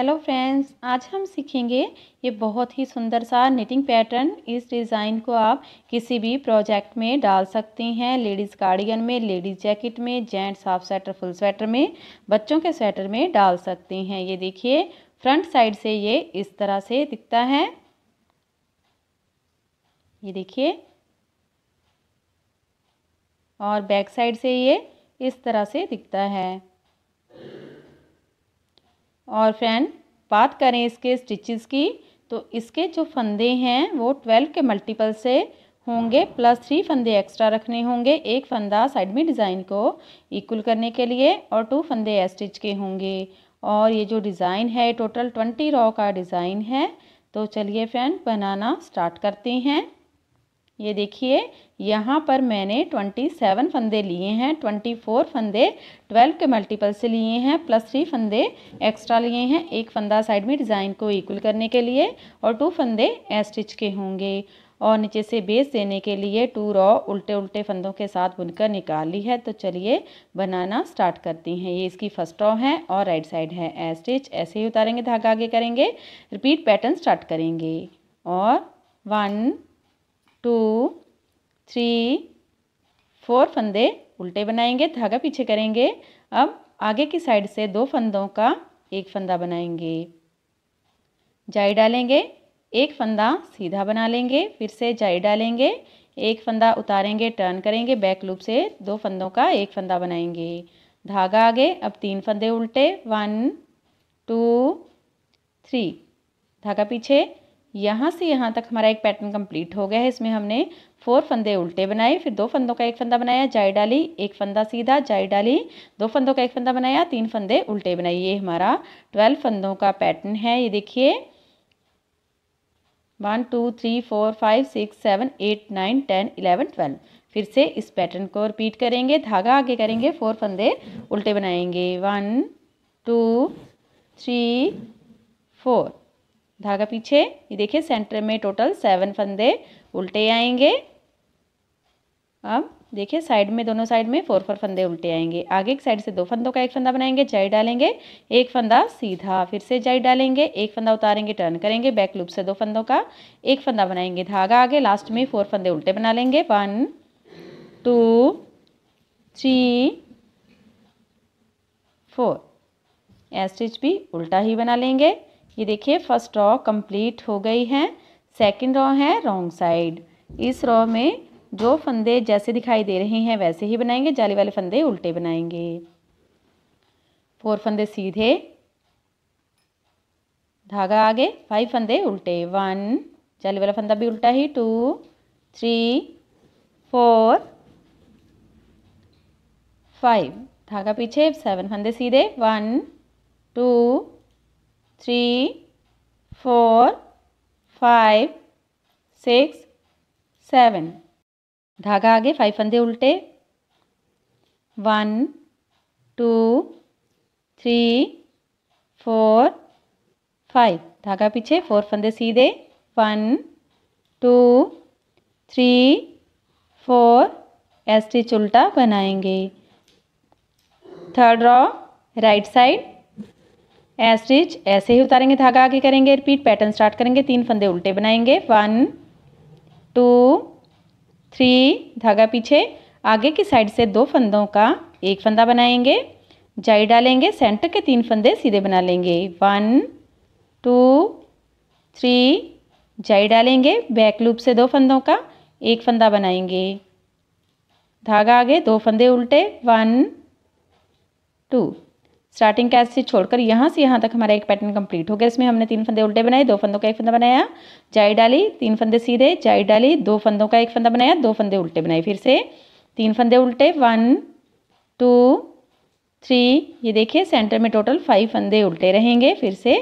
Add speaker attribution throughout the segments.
Speaker 1: hello friends आज हम सीखेंगे ये बहुत ही सुंदर सा निटिंग पैटर्न इस डिज़ाइन को आप किसी भी प्रोजेक्ट में डाल सकते हैं लेडीज़ कार्डिगन में लेडीज़ जैकेट में gents half sweater full sweater में बच्चों के स्वेटर में डाल सकते हैं ये देखिए फ्रंट साइड से ये इस तरह से दिखता है ये देखिए और बैक साइड से ये इस तरह से दिखता है और फ्रेंड बात करें इसके स्टिचेस की तो इसके जो फंदे हैं वो ट्वेल्व के मल्टीपल से होंगे प्लस थ्री फंदे एक्स्ट्रा रखने होंगे एक फंदा साइड में डिज़ाइन को इक्वल करने के लिए और टू फंदे एस्टिच के होंगे और ये जो डिज़ाइन है टोटल ट्वेंटी रॉ का डिज़ाइन है तो चलिए फ्रेंड बनाना स्टार्ट करते हैं ये देखिए यहाँ पर मैंने ट्वेंटी सेवन फंदे लिए हैं ट्वेंटी फोर फंदे ट्वेल्व के मल्टीपल से लिए हैं प्लस थ्री फंदे एक्स्ट्रा लिए हैं एक फंदा साइड में डिज़ाइन को इक्वल करने के लिए और टू फंदे स्टिच के होंगे और नीचे से बेस देने के लिए टू रॉ उल्टे उल्टे फंदों के साथ बुनकर निकाल ली है तो चलिए बनाना स्टार्ट करती हैं ये इसकी फर्स्ट रॉ है और राइट साइड है ए स्टिच ऐसे ही उतारेंगे धागा आगे करेंगे रिपीट पैटर्न स्टार्ट करेंगे और वन टू थ्री फोर फंदे उल्टे बनाएंगे धागा पीछे करेंगे अब आगे की साइड से दो फंदों का एक फंदा बनाएंगे जाई डालेंगे एक फंदा सीधा बना लेंगे फिर से जाई डालेंगे एक फंदा उतारेंगे टर्न करेंगे बैक लूप से दो फंदों का एक फंदा बनाएंगे धागा आगे अब तीन फंदे उल्टे वन टू थ्री धागा पीछे यहाँ से यहाँ तक हमारा एक पैटर्न कंप्लीट हो गया है इसमें हमने फोर फंदे उल्टे बनाए फिर दो फंदों का एक फंदा बनाया जाई डाली एक फंदा सीधा जाई डाली दो फंदों का एक फंदा बनाया तीन फंदे उल्टे बनाए ये हमारा ट्वेल्व फंदों का पैटर्न है ये देखिए one two three four five six seven eight nine ten eleven twelve फिर से इस पैटर्न को रिपीट करेंगे धागा आगे करेंगे फोर फंदे उल्टे बनाएंगे वन टू थ्री फोर धागा पीछे ये देखिए सेंटर में टोटल सेवन फंदे उल्टे आएंगे अब देखिए साइड में दोनों साइड में फोर फोर फंदे उल्टे आएंगे आगे एक साइड से दो फंदों का एक फंदा बनाएंगे जाई डालेंगे एक फंदा सीधा फिर से जाई डालेंगे एक फंदा उतारेंगे टर्न करेंगे बैक लूप से दो फंदों का एक फंदा बनाएंगे धागा आगे लास्ट में फोर फंदे उल्टे बना लेंगे one two three four a stitch भी उल्टा ही बना लेंगे ये देखिए फर्स्ट रॉ कंप्लीट हो गई है सेकंड रॉ है रॉन्ग साइड इस रॉ में जो फंदे जैसे दिखाई दे रहे हैं वैसे ही बनाएंगे जाली वाले फंदे उल्टे बनाएंगे फोर फंदे सीधे धागा आगे फाइव फंदे उल्टे वन जाली वाला फंदा भी उल्टा ही टू थ्री फोर फाइव धागा पीछे सेवन फंदे सीधे one two three four five six seven धागा आगे फाइव फंदे उल्टे one two three four five धागा पीछे फोर फंदे सीधे one two three four a stitch उल्टा बनाएंगे third row right side stitch ऐसे ही उतारेंगे धागा आगे करेंगे रिपीट पैटर्न स्टार्ट करेंगे तीन फंदे उल्टे बनाएंगे वन टू थ्री धागा पीछे आगे की साइड से दो फंदों का एक फंदा बनाएंगे जाई डालेंगे सेंटर के तीन फंदे सीधे बना लेंगे वन टू थ्री जाई डालेंगे बैक लूप से दो फंदों का एक फंदा बनाएंगे धागा आगे दो फंदे उल्टे वन टू स्टार्टिंग कैच से छोड़कर यहाँ से यहाँ तक हमारा एक पैटर्न कंप्लीट हो गया इसमें हमने तीन फंदे उल्टे बनाए दो फंदों का एक फंदा बनाया जाई डाली तीन फंदे सीधे जाई डाली दो फंदों का एक फंदा बनाया दो फंदे उल्टे बनाए फिर से तीन फंदे उल्टे वन टू थ्री ये देखिए सेंटर में टोटल फाइव फंदे उल्टे रहेंगे फिर से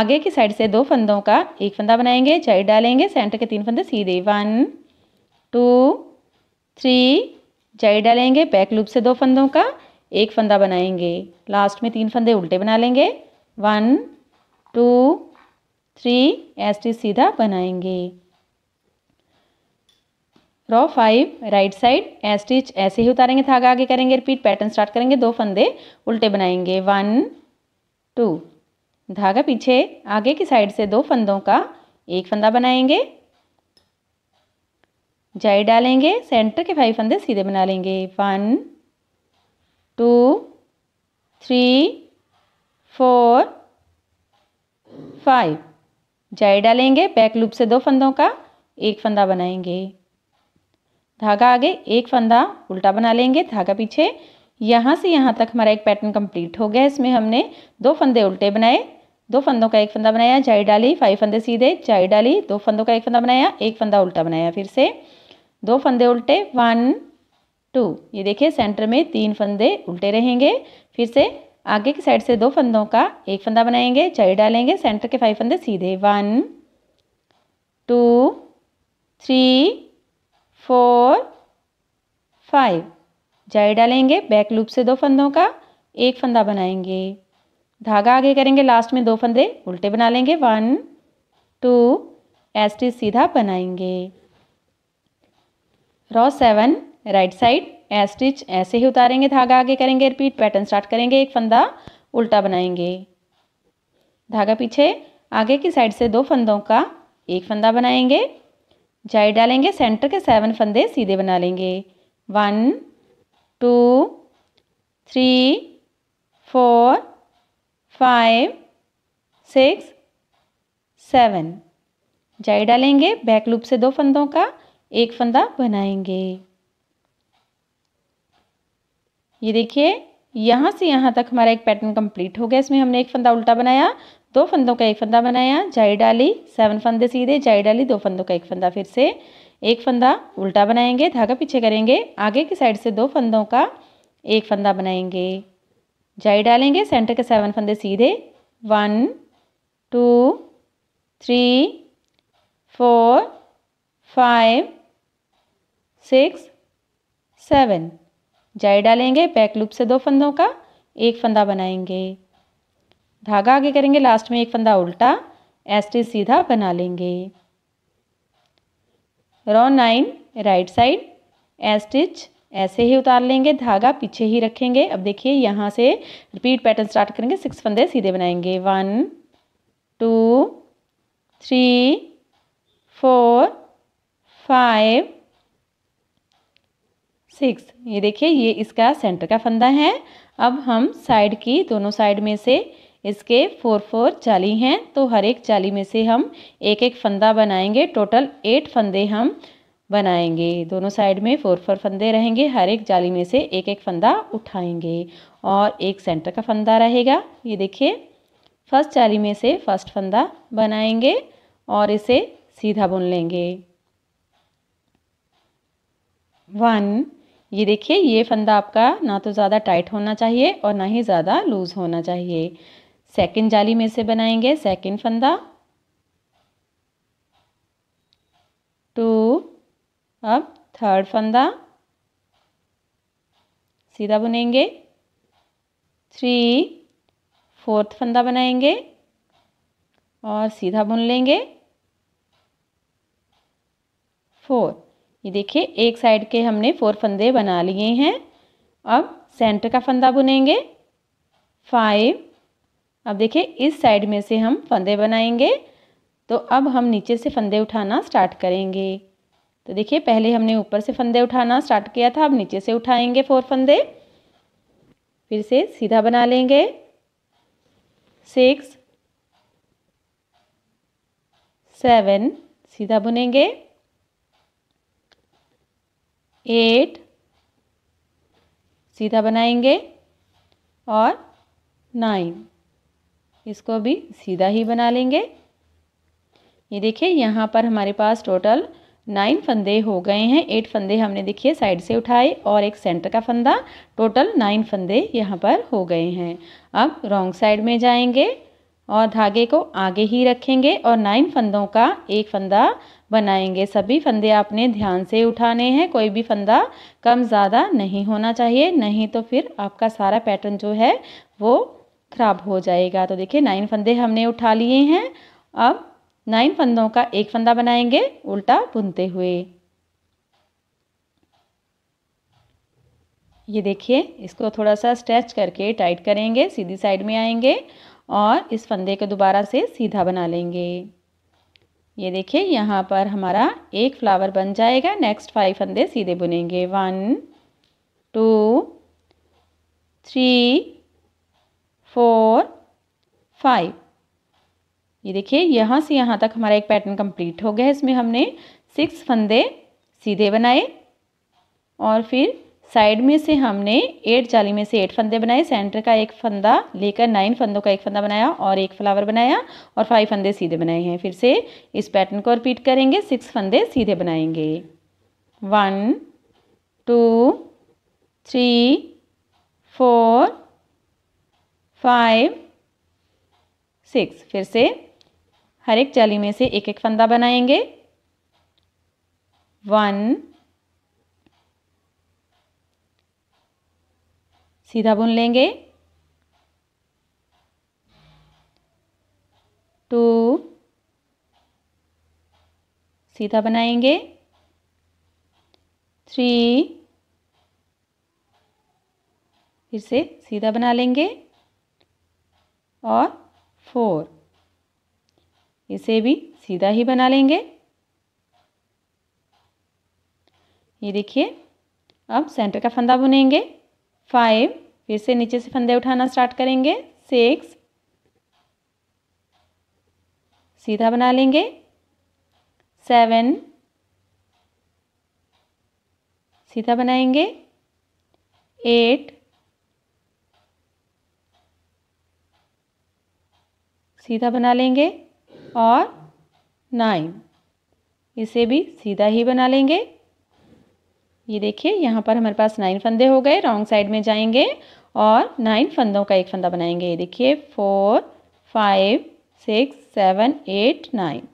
Speaker 1: आगे की साइड से दो फंदों का एक फंदा बनाएंगे जाई डालेंगे सेंटर के तीन फंदे सीधे वन टू थ्री जाई डालेंगे बैक लूप से दो फंदों का एक फंदा बनाएंगे लास्ट में तीन फंदे उल्टे बना लेंगे वन टू थ्री ऐसे सीधा बनाएंगे row five right side a stitch ऐसे ही उतारेंगे धागा आगे करेंगे रिपीट पैटर्न स्टार्ट करेंगे दो फंदे उल्टे बनाएंगे वन टू धागा पीछे आगे की साइड से दो फंदों का एक फंदा बनाएंगे जाई डालेंगे सेंटर के फाइव फंदे सीधे बना लेंगे one two three four five जाए डालेंगे बैक लूप से दो फंदों का एक फंदा बनाएंगे धागा आगे एक फंदा उल्टा बना लेंगे धागा पीछे यहाँ से यहाँ तक हमारा एक पैटर्न कंप्लीट हो गया इसमें हमने दो फंदे उल्टे बनाए दो फंदों का एक फंदा बनाया जाई डाली फाइव फंदे सीधे जाए डाली दो फंदों का एक फंदा बनाया एक फंदा उल्टा बनाया फिर से दो फंदे उल्टे वन टू ये देखिए सेंटर में तीन फंदे उल्टे रहेंगे फिर से आगे की साइड से दो फंदों का एक फंदा बनाएंगे चाई डालेंगे सेंटर के फाइव फंदे सीधे one two three four five जाई डालेंगे बैक लूप से दो फंदों का एक फंदा बनाएंगे धागा आगे करेंगे लास्ट में दो फंदे उल्टे बना लेंगे वन टू एस टी सीधा बनाएंगे row seven right side a stitch ऐसे ही उतारेंगे धागा आगे करेंगे रिपीट पैटर्न स्टार्ट करेंगे एक फंदा उल्टा बनाएंगे धागा पीछे आगे की साइड से दो फंदों का एक फंदा बनाएंगे जाइ डालेंगे सेंटर के सेवन फंदे सीधे बना लेंगे one two three four five six seven जाइ डालेंगे बैक लूप से दो फंदों का एक फंदा बनाएंगे ये देखिए यहाँ से यहाँ तक हमारा एक पैटर्न कंप्लीट हो गया इसमें हमने एक फंदा उल्टा बनाया दो फंदों का एक फंदा बनाया जाई डाली सेवन फंदे सीधे जाई डाली दो फंदों का एक फंदा फिर से एक फंदा उल्टा बनाएंगे धागा पीछे करेंगे आगे की साइड से दो फंदों का एक फंदा बनाएंगे जाई डालेंगे सेंटर के सेवन फंदे सीधे one two three four five six seven जाए डालेंगे बैक लूप से दो फंदों का एक फंदा बनाएंगे धागा आगे करेंगे लास्ट में एक फंदा उल्टा ऐसे सीधा बना लेंगे row nine right side a stitch ऐसे ही उतार लेंगे धागा पीछे ही रखेंगे अब देखिए यहाँ से रिपीट पैटर्न स्टार्ट करेंगे सिक्स फंदे सीधे बनाएंगे one two three four five six ये देखिए ये इसका सेंटर का फंदा है अब हम साइड की दोनों साइड में से इसके फोर फोर चाली हैं तो हर एक चाली में से हम एक एक फंदा बनाएंगे टोटल एट फंदे हम बनाएंगे दोनों साइड में फोर फोर फंदे रहेंगे हर एक जाली में से एक एक फंदा उठाएंगे और एक सेंटर का फंदा रहेगा ये देखिए फर्स्ट जाली में से फर्स्ट फंदा बनाएंगे और इसे सीधा बुन लेंगे वन ये देखिए ये फंदा आपका ना तो ज़्यादा टाइट होना चाहिए और ना ही ज़्यादा लूज़ होना चाहिए सेकंड जाली में से बनाएंगे सेकंड फंदा टू अब थर्ड फंदा सीधा बुनेंगे थ्री फोर्थ फंदा बनाएंगे और सीधा बुन लेंगे फोर ये देखिए एक साइड के हमने फोर फंदे बना लिए हैं अब सेंटर का फंदा बुनेंगे फाइव अब देखिए इस साइड में से हम फंदे बनाएंगे तो अब हम नीचे से फंदे उठाना स्टार्ट करेंगे तो देखिए पहले हमने ऊपर से फंदे उठाना स्टार्ट किया था अब नीचे से उठाएंगे फोर फंदे फिर से सीधा बना लेंगे सिक्स सेवन सीधा बुनेंगे एट सीधा बनाएंगे और नाइन इसको भी सीधा ही बना लेंगे ये देखिए यहाँ पर हमारे पास टोटल नाइन फंदे हो गए हैं एट फंदे हमने देखिए साइड से उठाए और एक सेंटर का फंदा टोटल नाइन फंदे यहाँ पर हो गए हैं अब रॉन्ग साइड में जाएंगे और धागे को आगे ही रखेंगे और नाइन फंदों का एक फंदा बनाएंगे सभी फंदे आपने ध्यान से उठाने हैं कोई भी फंदा कम ज़्यादा नहीं होना चाहिए नहीं तो फिर आपका सारा पैटर्न जो है वो ख़राब हो जाएगा तो देखिए नाइन फंदे हमने उठा लिए हैं अब नाइन फंदों का एक फंदा बनाएंगे उल्टा बुनते हुए ये देखिए इसको थोड़ा सा स्ट्रेच करके टाइट करेंगे सीधी साइड में आएंगे और इस फंदे को दोबारा से सीधा बना लेंगे ये देखिए यहाँ पर हमारा एक फ्लावर बन जाएगा नेक्स्ट फाइव फंदे सीधे बुनेंगे one two three four five ये देखिए यहाँ से यहाँ तक हमारा एक पैटर्न कंप्लीट हो गया इसमें हमने सिक्स फंदे सीधे बनाए और फिर साइड में से हमने एट जाली में से एट फंदे बनाए सेंटर का एक फंदा लेकर नाइन फंदों का एक फंदा बनाया और एक फ्लावर बनाया और फाइव फंदे सीधे बनाए हैं फिर से इस पैटर्न को रिपीट करेंगे सिक्स फंदे सीधे बनाएंगे one two three four five six फिर से हर एक जाली में से एक एक फंदा बनाएंगे वन सीधा बुन लेंगे टू सीधा बनाएंगे थ्री फिर से सीधा बना लेंगे और फोर इसे भी सीधा ही बना लेंगे ये देखिए अब सेंटर का फंदा बुनेंगे फाइव फिर से नीचे से फंदे उठाना स्टार्ट करेंगे सिक्स सीधा बना लेंगे सेवन सीधा बनाएंगे एट सीधा बना लेंगे और नाइन इसे भी सीधा ही बना लेंगे ये देखिए यहाँ पर हमारे पास नाइन फंदे हो गए रॉन्ग साइड में जाएंगे और नाइन फंदों का एक फंदा बनाएंगे ये देखिए four five six seven eight nine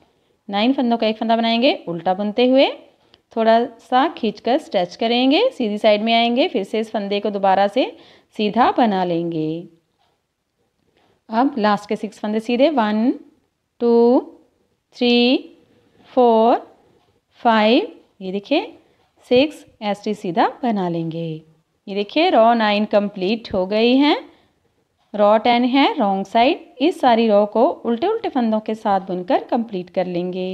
Speaker 1: nine फंदों का एक फंदा बनाएंगे उल्टा बुनते हुए थोड़ा सा खींच कर स्ट्रेच करेंगे सीधी साइड में आएंगे फिर से इस फंदे को दोबारा से सीधा बना लेंगे अब लास्ट के सिक्स फंदे सीधे one two three four five ये देखिए सिक्स एस टी सीधा बना लेंगे ये देखिए रॉ नाइन कंप्लीट हो गई है रॉ टेन है रॉन्ग साइड इस सारी रॉ को उल्टे उल्टे फंदों के साथ बुनकर कंप्लीट कर लेंगे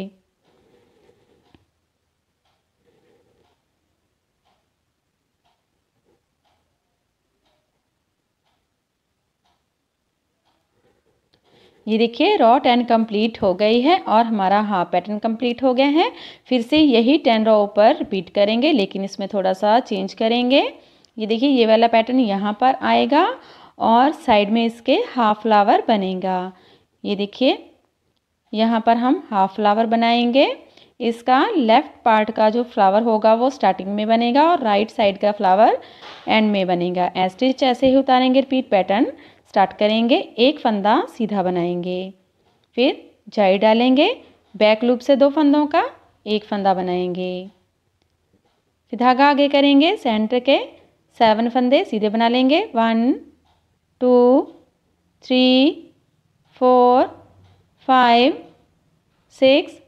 Speaker 1: ये देखिए रॉ टेन कंप्लीट हो गई है और हमारा हाफ पैटर्न कंप्लीट हो गया है फिर से यही टेन रॉ ऊपर रिपीट करेंगे लेकिन इसमें थोड़ा सा चेंज करेंगे ये देखिए ये वाला पैटर्न यहाँ पर आएगा और साइड में इसके हाफ फ्लावर बनेगा ये देखिए यहाँ पर हम हाफ फ्लावर बनाएंगे इसका लेफ़्ट पार्ट का जो फ्लावर होगा वो स्टार्टिंग में बनेगा और राइट साइड का फ्लावर एंड में बनेगा एस्टिच ऐसे ही उतारेंगे रिपीट पैटर्न स्टार्ट करेंगे एक फंदा सीधा बनाएंगे फिर जाई डालेंगे बैक लूप से दो फंदों का एक फंदा बनाएंगे फिर धागा आगे करेंगे सेंटर के सेवन फंदे सीधे बना लेंगे one two three four five six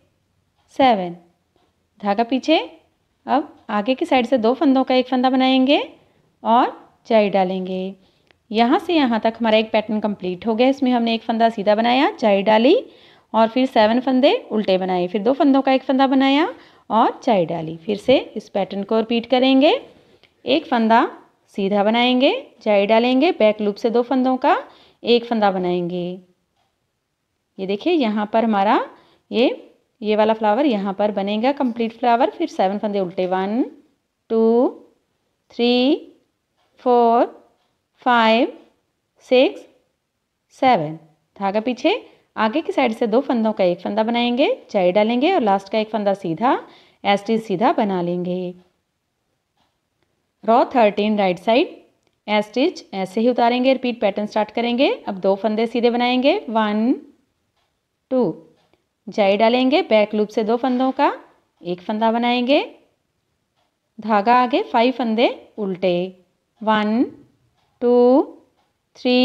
Speaker 1: seven धागा पीछे अब आगे की साइड से दो फंदों का एक फंदा बनाएंगे और चाई डालेंगे यहाँ से यहाँ तक हमारा एक पैटर्न कंप्लीट हो गया इसमें हमने एक फंदा सीधा बनाया चाय डाली और फिर सेवन फंदे उल्टे बनाए फिर दो फंदों का एक फंदा बनाया और चाय डाली फिर से इस पैटर्न को रिपीट करेंगे एक फंदा सीधा बनाएंगे चाय डालेंगे बैक लूप से दो फंदों का एक फंदा बनाएंगे ये देखिए यहाँ पर हमारा ये ये वाला फ्लावर यहाँ पर बनेगा कंप्लीट फ्लावर फिर सेवन फंदे उल्टे one two three four five six seven धागा पीछे आगे की साइड से दो फंदों का एक फंदा बनाएंगे चाय डालेंगे और लास्ट का एक फंदा सीधा एस्टीज सीधा बना लेंगे row thirteen right side a ऐसे ही उतारेंगे रिपीट पैटर्न स्टार्ट करेंगे अब दो फंदे सीधे बनाएंगे वन टू जाई डालेंगे बैक लूप से दो फंदों का एक फंदा बनाएंगे धागा आगे फाइव फंदे उल्टे one two three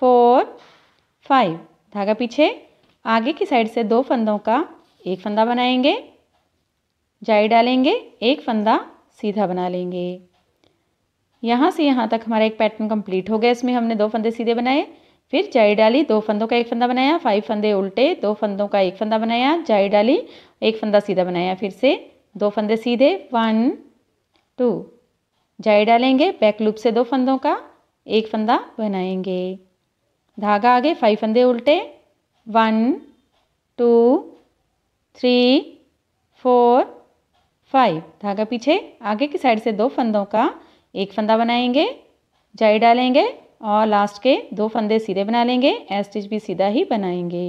Speaker 1: four five धागा पीछे आगे की साइड से दो फंदों का एक फंदा बनाएंगे जाई डालेंगे एक फंदा सीधा बना लेंगे यहाँ से यहाँ तक हमारा एक पैटर्न कंप्लीट हो गया इसमें हमने दो फंदे सीधे बनाए फिर जाई डाली दो फंदों का एक फंदा बनाया फाइव फंदे उल्टे दो फंदों का एक फंदा बनाया जाई डाली एक फंदा सीधा बनाया फिर से दो फंदे सीधे वन टू जाई डालेंगे बैक लूप से दो फंदों का एक फंदा बनाएंगे धागा आगे फाइव फंदे उल्टे one two three four five धागा पीछे आगे की साइड से दो फंदों का एक फंदा बनाएंगे जाई डालेंगे और लास्ट के दो फंदे सीधे बना लेंगे ए स्टिच भी सीधा ही बनाएंगे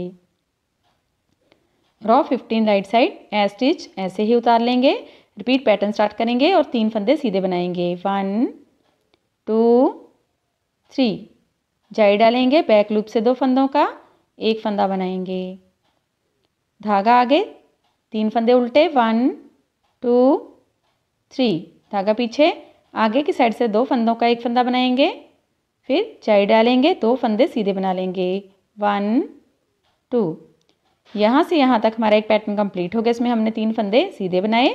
Speaker 1: row fifteen right side a stitch ऐसे ही उतार लेंगे रिपीट पैटर्न स्टार्ट करेंगे और तीन फंदे सीधे बनाएंगे वन टू थ्री जाई डालेंगे बैक लूप से दो फंदों का एक फंदा बनाएंगे धागा आगे तीन फंदे उल्टे वन टू थ्री धागा पीछे आगे की साइड से दो फंदों का एक फंदा बनाएंगे फिर जाई डालेंगे दो फंदे सीधे बना लेंगे वन टू यहाँ से यहाँ तक हमारा एक पैटर्न कंप्लीट हो गया इसमें हमने तीन फंदे सीधे बनाए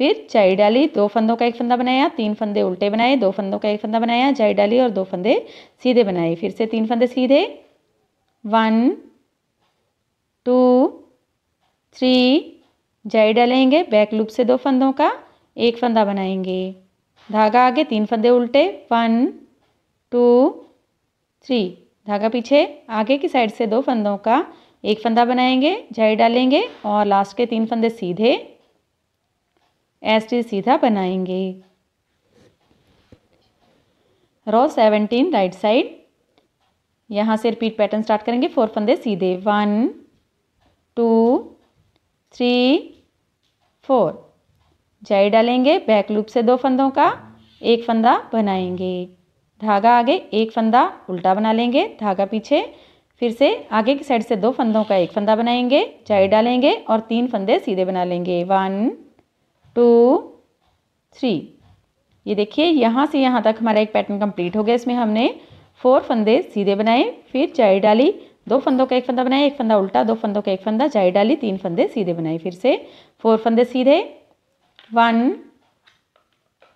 Speaker 1: फिर जाई डाली दो फंदों का एक फंदा बनाया तीन फंदे उल्टे बनाए दो फंदों का एक फंदा बनाया जाई डाली और दो फंदे सीधे बनाए फिर से तीन फंदे सीधे वन टू थ्री जाई डालेंगे बैक लूप से दो फंदों का एक फंदा बनाएंगे धागा आगे तीन फंदे उल्टे वन टू थ्री धागा पीछे आगे की साइड से दो फंदों का एक फंदा बनाएंगे जाई डालेंगे और लास्ट के तीन फंदे सीधे ऐसे सीधा बनाएंगे रो सेवनटीन राइट साइड यहाँ से रिपीट पैटर्न स्टार्ट करेंगे फोर फंदे सीधे वन टू थ्री फोर जाई डालेंगे बैक लूप से दो फंदों का एक फंदा बनाएंगे धागा आगे एक फंदा उल्टा बना लेंगे धागा पीछे फिर से आगे की साइड से दो फंदों का एक फंदा बनाएंगे जाई डालेंगे और तीन फंदे सीधे बना लेंगे वन टू थ्री ये देखिए यहाँ से यहाँ तक हमारा एक पैटर्न कंप्लीट हो गया इसमें हमने फोर फंदे सीधे बनाए फिर चाय डाली दो फंदों का एक फंदा बनाया एक फंदा उल्टा दो फंदों का एक फंदा चाय डाली तीन फंदे सीधे बनाए फिर से फोर फंदे सीधे वन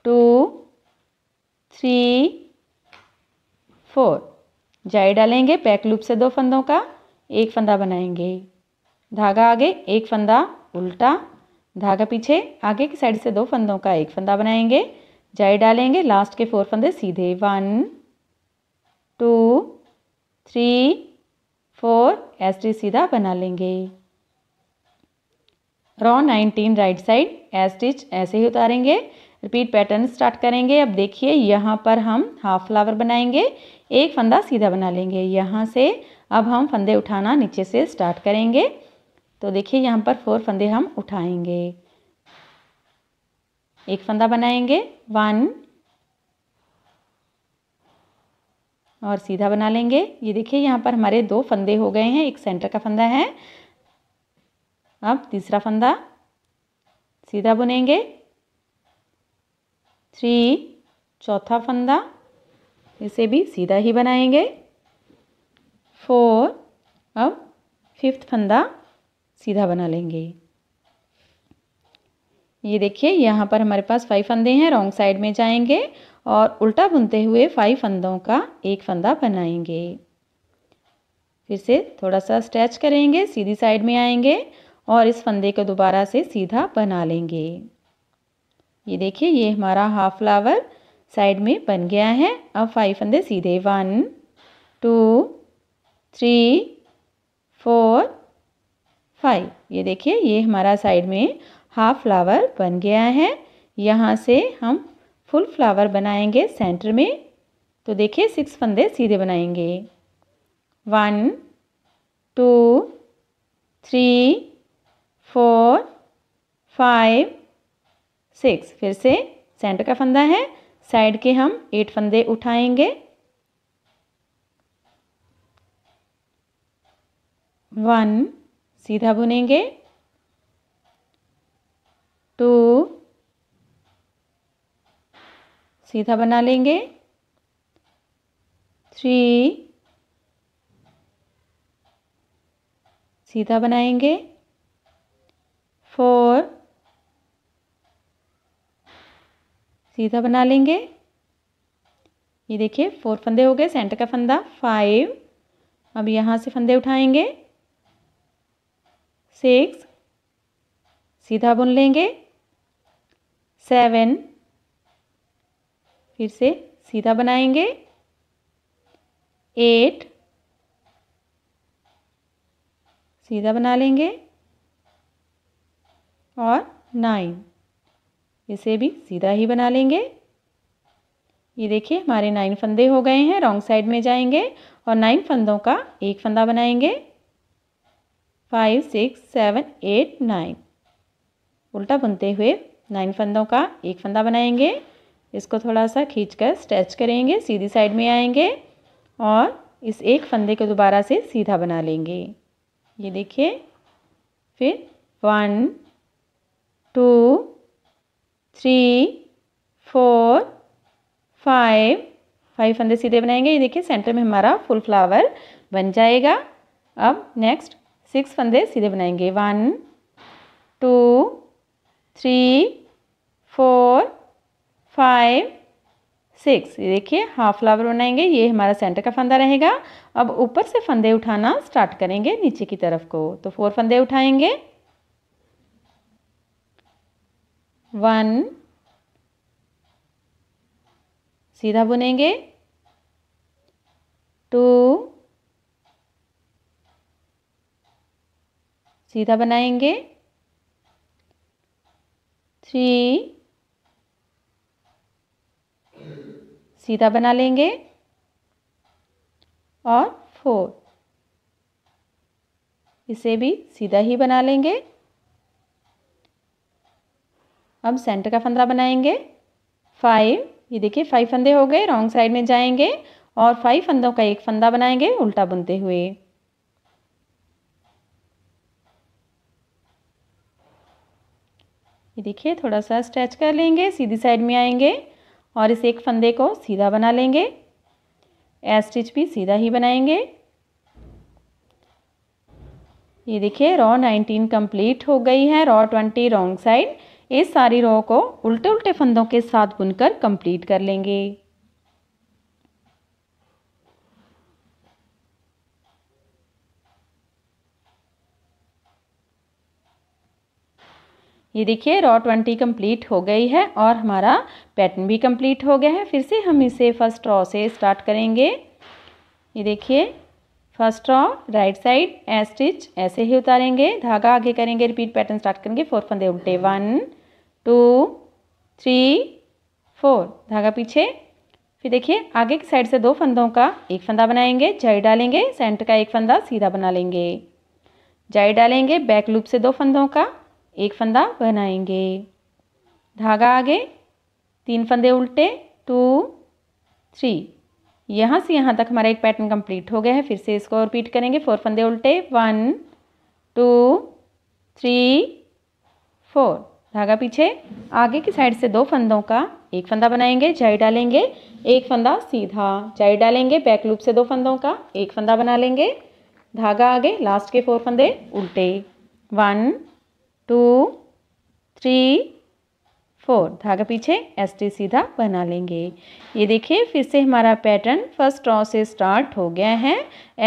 Speaker 1: टू थ्री फोर जाई डालेंगे पैक लूप से दो फंदों का एक फंदा बनाएंगे धागा आगे एक फंदा उल्टा धागा पीछे आगे की साइड से दो फंदों का एक फंदा बनाएंगे जाए डालेंगे लास्ट के फोर फंदे सीधे वन टू थ्री फोर एस सीधा बना लेंगे row nineteen right side a stitch ऐसे ही उतारेंगे रिपीट पैटर्न स्टार्ट करेंगे अब देखिए यहाँ पर हम हाफ फ्लावर बनाएंगे एक फंदा सीधा बना लेंगे यहाँ से अब हम फंदे उठाना नीचे से स्टार्ट करेंगे तो देखिए यहाँ पर फोर फंदे हम उठाएंगे एक फंदा बनाएंगे वन और सीधा बना लेंगे ये देखिए यहाँ पर हमारे दो फंदे हो गए हैं एक सेंटर का फंदा है अब तीसरा फंदा सीधा बुनेंगे थ्री चौथा फंदा इसे भी सीधा ही बनाएंगे फोर अब फिफ्थ फंदा सीधा बना लेंगे ये देखिए यहाँ पर हमारे पास फाइव फंदे हैं रॉन्ग साइड में जाएंगे और उल्टा बुनते हुए फाइव फंदों का एक फंदा बनाएंगे फिर से थोड़ा सा स्ट्रेच करेंगे सीधी साइड में आएंगे और इस फंदे को दोबारा से सीधा बना लेंगे ये देखिए ये हमारा हाफ फ्लावर साइड में बन गया है अब फाइव फंदे सीधे one two three four five ये देखिए ये हमारा साइड में हाफ फ्लावर बन गया है यहाँ से हम फुल फ्लावर बनाएंगे सेंटर में तो देखिए सिक्स फंदे सीधे बनाएंगे one two three four five six फिर से सेंटर का फंदा है साइड के हम एट फंदे उठाएंगे वन सीधा बुनेंगे टू सीधा बना लेंगे थ्री सीधा बनाएंगे फोर सीधा बना लेंगे ये देखिए फोर फंदे हो गए सेंटर का फंदा फाइव अब यहाँ से फंदे उठाएंगे सिक्स सीधा बुन लेंगे सेवन फिर से सीधा बनाएंगे एट सीधा बना लेंगे और नाइन इसे भी सीधा ही बना लेंगे ये देखिए हमारे नाइन फंदे हो गए हैं रॉन्ग साइड में जाएंगे और नाइन फंदों का एक फंदा बनाएंगे five six seven eight nine उल्टा बुनते हुए नाइन फंदों का एक फंदा बनाएंगे इसको थोड़ा सा खींचकर स्ट्रेच करेंगे सीधी साइड में आएंगे और इस एक फंदे को दोबारा से सीधा बना लेंगे ये देखिए फिर one two three four five five फंदे सीधे बनाएंगे ये देखिए सेंटर में हमारा फुल फ्लावर बन जाएगा अब नेक्स्ट सिक्स वे सीधे बनाएंगे one two three four five six ये देखिए हाफ फ्लावर बनाएंगे ये हमारा सेंटर का फंदा रहेगा अब ऊपर से फंदे उठाना स्टार्ट करेंगे नीचे की तरफ को तो फोर फंदे उठाएंगे वन सीधा बुनेंगे टू सीधा बनाएंगे थ्री सीधा बना लेंगे और फोर इसे भी सीधा ही बना लेंगे अब सेंटर का फंदा बनाएंगे फाइव ये देखिए फाइव फंदे हो गए रॉन्ग साइड में जाएंगे और फाइव फंदों का एक फंदा बनाएंगे उल्टा बुनते हुए ये देखिए थोड़ा सा स्ट्रेच कर लेंगे सीधी साइड में आएंगे और इस एक फंदे को सीधा बना लेंगे ए स्टिच भी सीधा ही बनाएंगे ये देखिए रॉ 19 कंप्लीट हो गई है रॉ 20 रॉन्ग साइड इस सारी रॉ को उल्टे उल्टे फंदों के साथ बुनकर कंप्लीट कर लेंगे ये देखिए रॉ ट्वेंटी कंप्लीट हो गई है और हमारा पैटर्न भी कंप्लीट हो गया है फिर से हम इसे फर्स्ट रॉ से स्टार्ट करेंगे ये देखिए first row right side a stitch ऐसे ही उतारेंगे धागा आगे करेंगे रिपीट पैटर्न स्टार्ट करेंगे फोर फंदे उल्टे वन टू थ्री फोर धागा पीछे फिर देखिए आगे की साइड से दो फंदों का एक फंदा बनाएंगे जाई डालेंगे सेंटर का एक फंदा सीधा बना लेंगे जाई डालेंगे बैक लूप से दो फंदों का एक फंदा बनाएंगे धागा आगे तीन फंदे उल्टे टू थ्री यहाँ से यहाँ तक हमारा एक पैटर्न कंप्लीट हो गया है फिर से इसको रिपीट करेंगे फोर फंदे उल्टे वन टू थ्री फोर धागा पीछे आगे की साइड से दो फंदों का एक फंदा बनाएंगे जाई डालेंगे एक फंदा सीधा जाई डालेंगे बैक लूप से दो फंदों का एक फंदा बना लेंगे धागा आगे लास्ट के फोर फंदे उल्टे वन टू थ्री फोर धागा पीछे एस टी सीधा बना लेंगे ये देखिए फिर से हमारा पैटर्न फर्स्ट रॉ से स्टार्ट हो गया है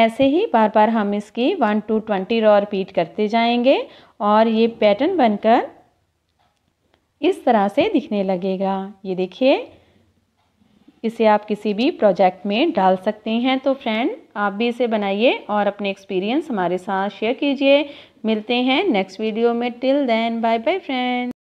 Speaker 1: ऐसे ही बार बार हम इसकी one two twenty row repeat करते जाएंगे और ये पैटर्न बनकर इस तरह से दिखने लगेगा ये देखिए इसे आप किसी भी प्रोजेक्ट में डाल सकते हैं तो फ्रेंड आप भी इसे बनाइए और अपने एक्सपीरियंस हमारे साथ शेयर कीजिए मिलते हैं नेक्स्ट वीडियो में till then bye bye friend